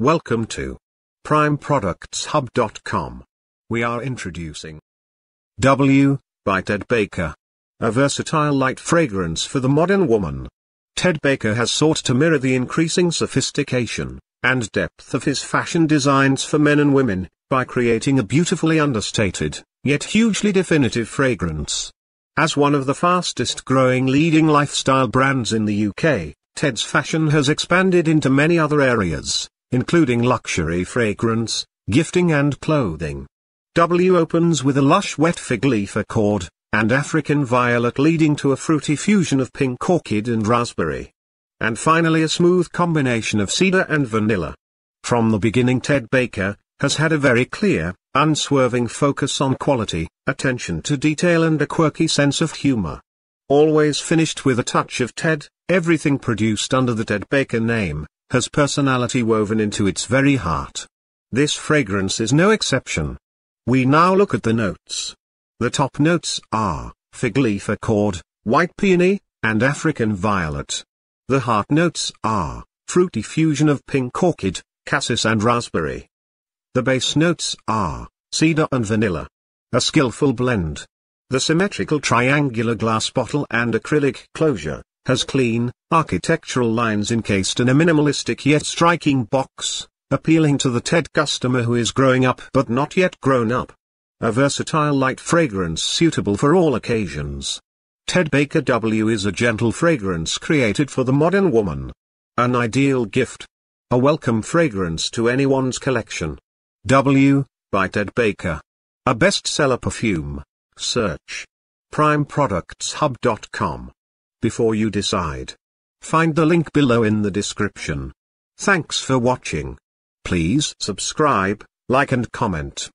Welcome to PrimeProductsHub.com. We are introducing W by Ted Baker, a versatile light fragrance for the modern woman. Ted Baker has sought to mirror the increasing sophistication and depth of his fashion designs for men and women by creating a beautifully understated, yet hugely definitive fragrance. As one of the fastest growing leading lifestyle brands in the UK, Ted's fashion has expanded into many other areas, including luxury fragrance, gifting and clothing. W opens with a lush wet fig leaf accord, and African violet leading to a fruity fusion of pink orchid and raspberry. And finally a smooth combination of cedar and vanilla. From the beginning Ted Baker, has had a very clear, unswerving focus on quality, attention to detail and a quirky sense of humor. Always finished with a touch of Ted, everything produced under the Ted Baker name, has personality woven into its very heart. This fragrance is no exception. We now look at the notes. The top notes are, fig leaf accord, white peony, and African violet. The heart notes are, fruity fusion of pink orchid, cassis and raspberry. The base notes are, cedar and vanilla. A skillful blend. The symmetrical triangular glass bottle and acrylic closure has clean, architectural lines encased in a minimalistic yet striking box, appealing to the TED customer who is growing up but not yet grown up. A versatile light fragrance suitable for all occasions. Ted Baker W is a gentle fragrance created for the modern woman. An ideal gift. A welcome fragrance to anyone's collection. W, by Ted Baker. A bestseller perfume. Search. PrimeProductsHub.com before you decide. Find the link below in the description. Thanks for watching. Please subscribe, like and comment.